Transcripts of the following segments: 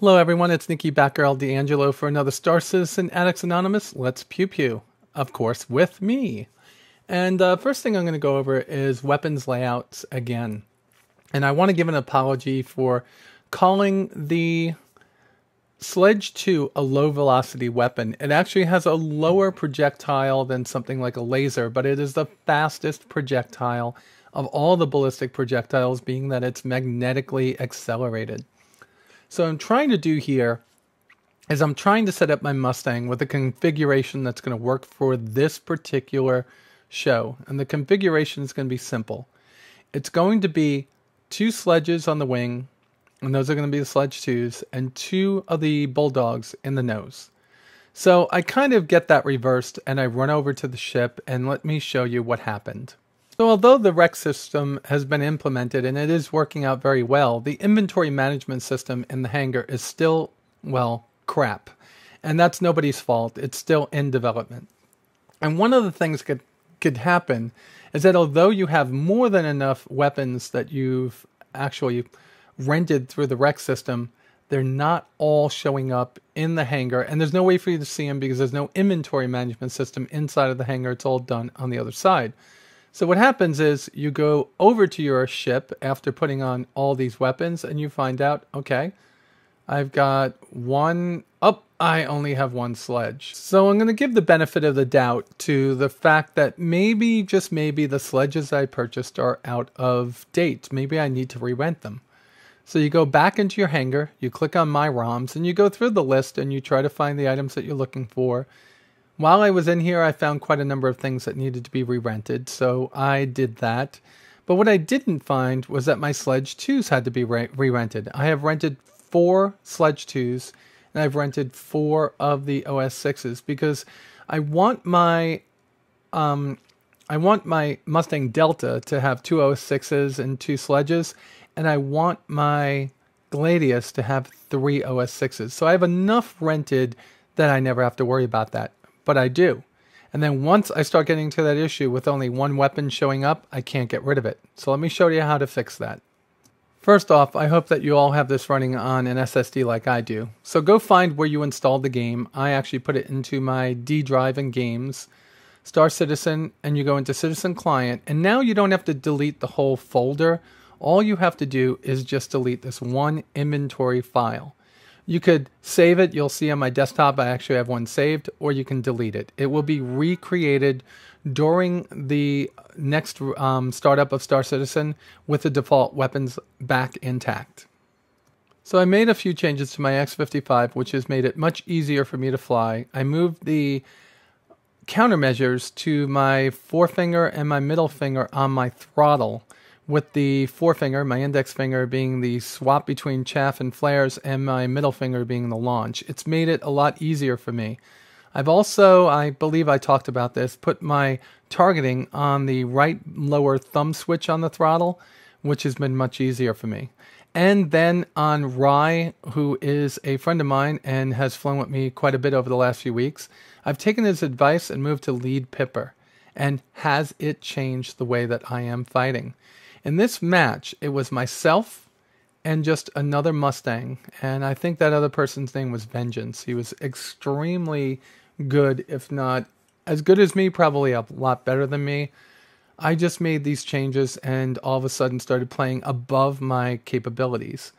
Hello, everyone. It's Nikki Batgirl D'Angelo for another Star Citizen Addicts Anonymous. Let's pew pew. Of course, with me. And uh, first thing I'm going to go over is weapons layouts again. And I want to give an apology for calling the Sledge 2 a low velocity weapon. It actually has a lower projectile than something like a laser, but it is the fastest projectile of all the ballistic projectiles, being that it's magnetically accelerated. So I'm trying to do here is I'm trying to set up my Mustang with a configuration that's going to work for this particular show. And the configuration is going to be simple. It's going to be two sledges on the wing, and those are going to be the sledge twos, and two of the bulldogs in the nose. So I kind of get that reversed, and I run over to the ship, and let me show you what happened. So, although the REC system has been implemented and it is working out very well, the inventory management system in the hangar is still, well, crap. And that's nobody's fault. It's still in development. And one of the things could could happen is that although you have more than enough weapons that you've actually rented through the REC system, they're not all showing up in the hangar and there's no way for you to see them because there's no inventory management system inside of the hangar it's all done on the other side so what happens is you go over to your ship after putting on all these weapons and you find out, okay, I've got one up. Oh, I only have one sledge. So I'm going to give the benefit of the doubt to the fact that maybe, just maybe, the sledges I purchased are out of date. Maybe I need to re-rent them. So you go back into your hangar, you click on My ROMs, and you go through the list and you try to find the items that you're looking for. While I was in here, I found quite a number of things that needed to be re rented, so I did that. But what I didn't find was that my Sledge 2s had to be re rented. I have rented four Sledge 2s, and I've rented four of the OS 6s because I want my. Um, I want my Mustang Delta to have two OS 6s and two sledges, and I want my Gladius to have three OS 6s. So I have enough rented that I never have to worry about that but I do. And then once I start getting to that issue with only one weapon showing up, I can't get rid of it. So let me show you how to fix that. First off, I hope that you all have this running on an SSD like I do. So go find where you installed the game. I actually put it into my D drive and games, Star Citizen, and you go into Citizen Client. And now you don't have to delete the whole folder. All you have to do is just delete this one inventory file. You could save it. You'll see on my desktop, I actually have one saved, or you can delete it. It will be recreated during the next um, startup of Star Citizen with the default weapons back intact. So I made a few changes to my X55, which has made it much easier for me to fly. I moved the countermeasures to my forefinger and my middle finger on my throttle with the forefinger, my index finger being the swap between chaff and flares, and my middle finger being the launch. It's made it a lot easier for me. I've also, I believe I talked about this, put my targeting on the right lower thumb switch on the throttle, which has been much easier for me. And then on Rye, who is a friend of mine and has flown with me quite a bit over the last few weeks, I've taken his advice and moved to lead Pipper. And has it changed the way that I am fighting? In this match, it was myself and just another Mustang. And I think that other person's name was Vengeance. He was extremely good, if not as good as me, probably a lot better than me. I just made these changes and all of a sudden started playing above my capabilities.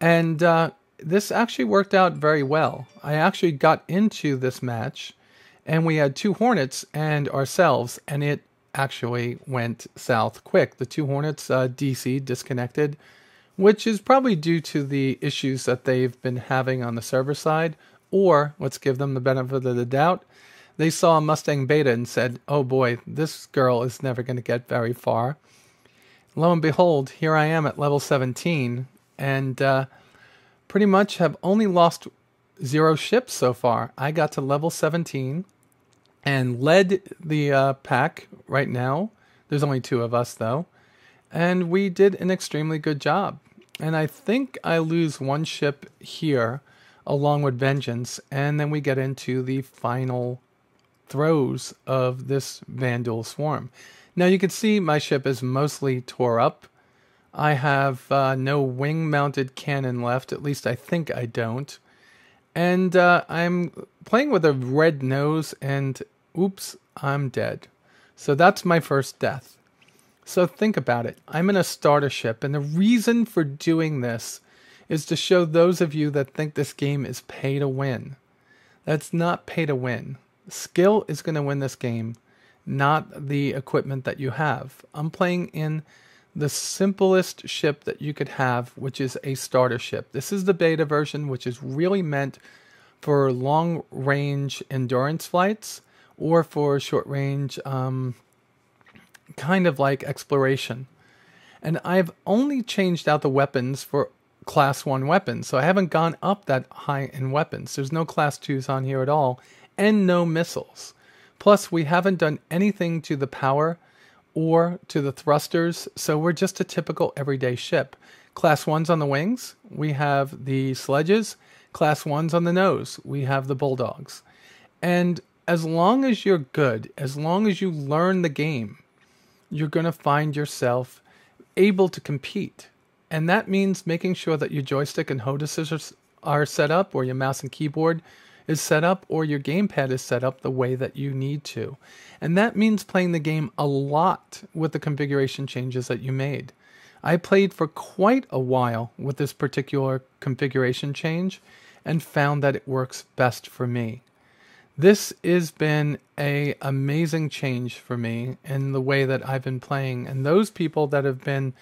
And uh, this actually worked out very well. I actually got into this match and we had two Hornets and ourselves, and it actually went south quick. The two Hornets uh, DC disconnected, which is probably due to the issues that they've been having on the server side, or let's give them the benefit of the doubt. They saw Mustang Beta and said, oh boy, this girl is never going to get very far. Lo and behold, here I am at level 17, and uh, pretty much have only lost zero ships so far. I got to level 17 and led the uh, pack right now. There's only two of us, though. And we did an extremely good job. And I think I lose one ship here along with Vengeance. And then we get into the final throws of this Vandal swarm. Now you can see my ship is mostly tore up. I have uh, no wing mounted cannon left, at least I think I don't. And uh, I'm playing with a red nose and oops, I'm dead. So that's my first death. So think about it. I'm in a starter ship, and the reason for doing this is to show those of you that think this game is pay to win. That's not pay to win. Skill is going to win this game, not the equipment that you have. I'm playing in the simplest ship that you could have, which is a starter ship. This is the beta version, which is really meant for long range endurance flights or for short range um, kind of like exploration. And I've only changed out the weapons for class 1 weapons, so I haven't gone up that high in weapons. There's no class 2s on here at all, and no missiles. Plus, we haven't done anything to the power or to the thrusters, so we're just a typical everyday ship. Class 1's on the wings, we have the sledges. Class 1's on the nose, we have the bulldogs. And as long as you're good, as long as you learn the game, you're going to find yourself able to compete. And that means making sure that your joystick and HODA scissors are set up, or your mouse and keyboard is set up, or your gamepad is set up the way that you need to. And that means playing the game a lot with the configuration changes that you made. I played for quite a while with this particular configuration change and found that it works best for me this has been a amazing change for me in the way that I've been playing. And those people that have been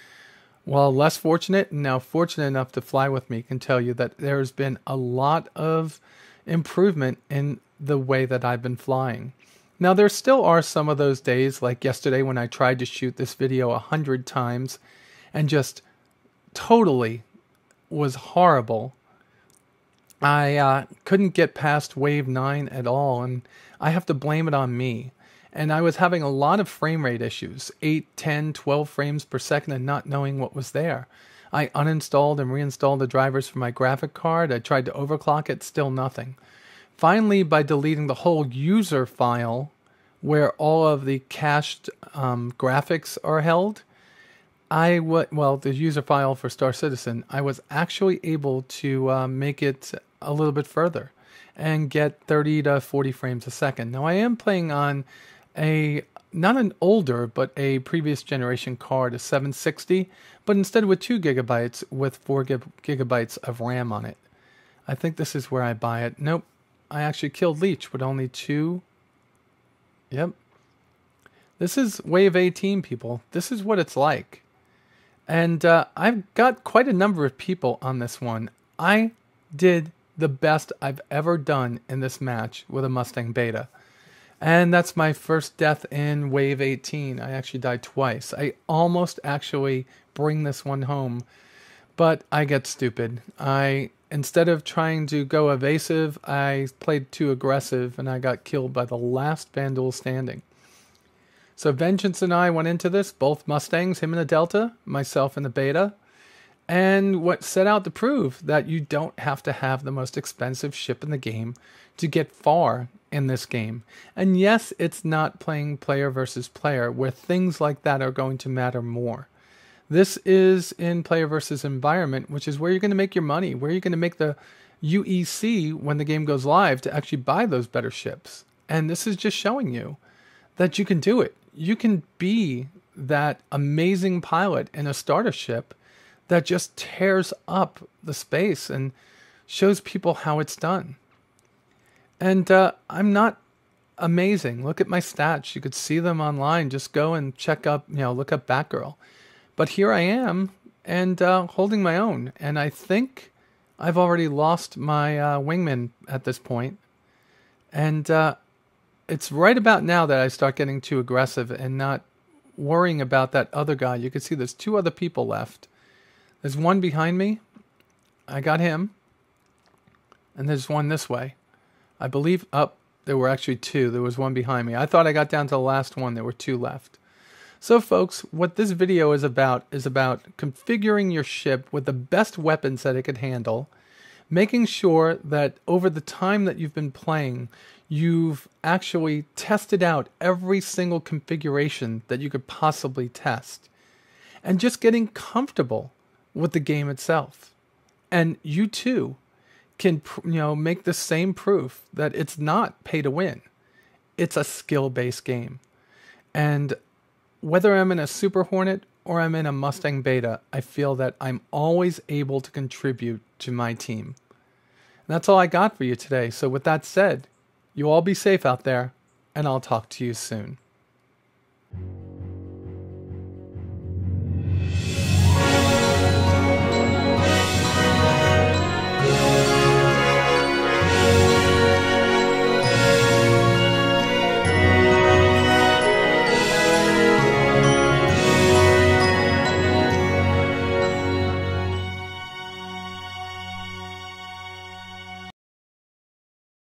well less fortunate and now fortunate enough to fly with me can tell you that there's been a lot of improvement in the way that I've been flying. Now there still are some of those days like yesterday when I tried to shoot this video a hundred times and just totally was horrible I uh, couldn't get past wave 9 at all, and I have to blame it on me. And I was having a lot of frame rate issues 8, 10, 12 frames per second, and not knowing what was there. I uninstalled and reinstalled the drivers for my graphic card. I tried to overclock it, still nothing. Finally, by deleting the whole user file where all of the cached um, graphics are held, I w- well, the user file for Star Citizen, I was actually able to uh, make it a little bit further and get 30 to 40 frames a second. Now I am playing on a not an older but a previous generation card, a 760, but instead with 2 gigabytes with 4 gigabytes of RAM on it. I think this is where I buy it. Nope. I actually killed Leech with only 2 Yep. This is Wave 18 people. This is what it's like. And uh, I've got quite a number of people on this one. I did the best I've ever done in this match with a Mustang Beta. And that's my first death in Wave 18. I actually died twice. I almost actually bring this one home, but I get stupid. I instead of trying to go evasive, I played too aggressive and I got killed by the last Vandal standing. So Vengeance and I went into this, both Mustangs, him in the Delta, myself in the Beta and what set out to prove that you don't have to have the most expensive ship in the game to get far in this game. And yes, it's not playing player versus player where things like that are going to matter more. This is in player versus environment, which is where you're going to make your money, where you're going to make the UEC when the game goes live to actually buy those better ships. And this is just showing you that you can do it. You can be that amazing pilot in a starter ship that just tears up the space and shows people how it's done. And uh, I'm not amazing. Look at my stats. You could see them online. Just go and check up, you know, look up Batgirl. But here I am and uh, holding my own. And I think I've already lost my uh, wingman at this point. And uh, it's right about now that I start getting too aggressive and not worrying about that other guy. You can see there's two other people left there's one behind me. I got him. And there's one this way. I believe up there were actually two. There was one behind me. I thought I got down to the last one. There were two left. So, folks, what this video is about is about configuring your ship with the best weapons that it could handle, making sure that over the time that you've been playing, you've actually tested out every single configuration that you could possibly test, and just getting comfortable with the game itself. And you too can you know make the same proof that it's not pay to win. It's a skill-based game. And whether I'm in a Super Hornet or I'm in a Mustang Beta, I feel that I'm always able to contribute to my team. And that's all I got for you today. So with that said, you all be safe out there and I'll talk to you soon.